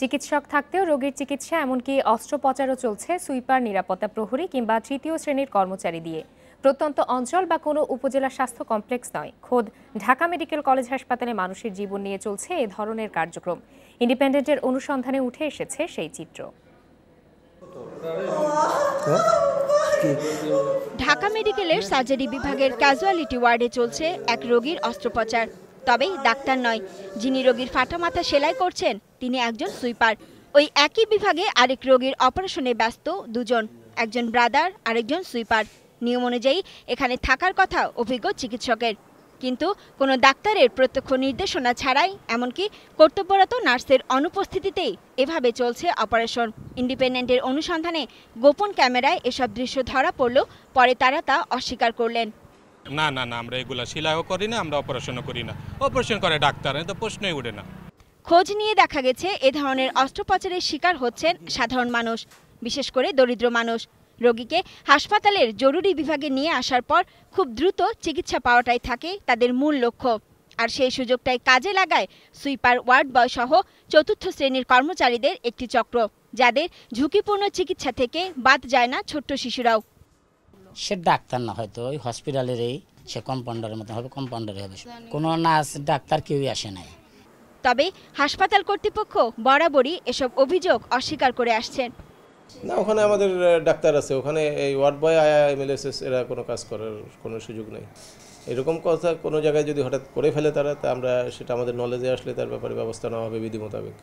চিকিৎসক থাকতেও রোগীর চিকিৎসা এমনকি অস্ত্রোপচারও চলছে সুইপার নিরাপত্তা প্রহরী কিংবা তৃতীয় শ্রেণীর কর্মচারী দিয়ে প্রত্যন্ত অঞ্চল বা কোনো উপজেলা স্বাস্থ্য কমপ্লেক্স নয় খোদ ঢাকা মেডিকেল কলেজ হাসপাতালে মানুষের জীবন নিয়ে চলছে এ ধরনের কার্যক্রম ইন্ডিপেন্ডেন্টের অনুসন্ধানে উঠে এসেছে সেই চিত্র ঢাকা মেডিকেলের সার্জারি বিভাগের ক্যাজুয়ালিটি ওয়ার্ডে চলছে এক রোগীর অস্ত্রোপচার তবে ডাক্তার নয় যিনি রোগীর ফাটা মাথা সেলাই করছেন তিনি একজন সুইপার ওই একই বিভাগে আরেক রোগীর অপারেশনে ব্যস্ত দুজন একজন ব্রাদার আরেকজন সুইপার নিয়ম অনুযায়ী এখানে থাকার কথা অভিজ্ঞ চিকিৎসকের কিন্তু কোনো ডাক্তারের প্রত্যক্ষ নির্দেশনা ছাড়াই এমনকি কর্তব্যরত নার্সের অনুপস্থিতিতেই এভাবে চলছে অপারেশন ইন্ডিপেন্ডেন্টের অনুসন্ধানে গোপন ক্যামেরায় এসব দৃশ্য ধরা পড়ল পরে তারা তা অস্বীকার করলেন না না না আমরা এগুলা সেলাইও করি না আমরা অপারেশনও করি না অপারেশন করে ডাক্তার তো প্রশ্নই ওঠে না খোঁজ নিয়ে দেখা গেছে এ ধরনের অস্ত্রোপচারের শিকার হচ্ছেন সাধারণ মানুষ বিশেষ করে দরিদ্র মানুষ রোগীকে হাসপাতালের জরুরি বিভাগে নিয়ে আসার পর খুব দ্রুত চিকিৎসা পাওয়াটাই থাকে তাদের মূল লক্ষ্য আর সেই সুযোগটাই কাজে লাগায় সুইপার ওয়ার্ড বয় সহ চতুর্থ শ্রেণীর কর্মচারীদের একটি চক্র যাদের ঝুঁকিপূর্ণ চিকিৎসা থেকে বাদ যায় না ছোট্ট শিশুরাও সে ডাক্তার না হয়তো ওই হসপিটালের এই সে কম্পাউন্ডারের মতো হবে কম্পাউন্ডারে হবে কোনো নার্স ডাক্তার কেউই আসে নাই তবে হাসপাতাল কর্তৃপক্ষ বরাবরই এসব অভিযোগ অস্বীকার করে আসছেন না ওখানে আমাদের ডাক্তার আছে ওখানে এই ওয়ার্ড বয় আয়া এমএলএসএস এরা কোনো কাজ করার কোনো সুযোগ নেই এরকম কথা কোনো জায়গায় যদি হঠাৎ করে ফেলে তারা তা আমরা সেটা আমাদের নলেজে আসলে তার ব্যাপারে ব্যবস্থা নেওয়া হবে বিধি মোতাবেক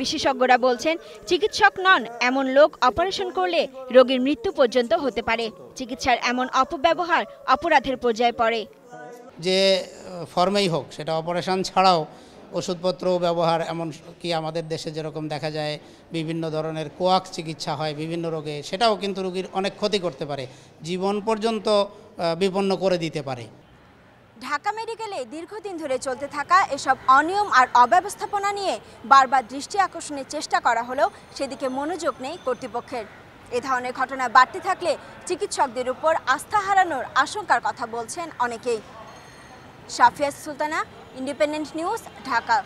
বিশেষজ্ঞরা বলছেন চিকিৎসক নন এমন লোক অপারেশন করলে রোগীর মৃত্যু পর্যন্ত হতে পারে চিকিৎসার এমন অপব্যবহার অপরাধের পর্যায়ে পড়ে যে ফর্মেই হোক সেটা অপারেশন ছাড়াও ওষুধপত্র ব্যবহার এমন কি আমাদের দেশে যেরকম দেখা যায় বিভিন্ন ধরনের কোয়াক চিকিৎসা হয় বিভিন্ন রোগে সেটাও কিন্তু রোগীর অনেক ক্ষতি করতে পারে জীবন পর্যন্ত বিপন্ন করে দিতে পারে ঢাকা মেডিকেলে দীর্ঘদিন ধরে চলতে থাকা এসব অনিয়ম আর অব্যবস্থাপনা নিয়ে বারবার দৃষ্টি আকর্ষণের চেষ্টা করা হলেও সেদিকে মনোযোগ নেই কর্তৃপক্ষের এ ধরনের ঘটনা বাড়তে থাকলে চিকিৎসকদের উপর আস্থা হারানোর আশঙ্কার কথা বলছেন অনেকেই সাফিয়া সুলতানা ইন্ডিপেন্ডেন্ট নিউজ ঢাকা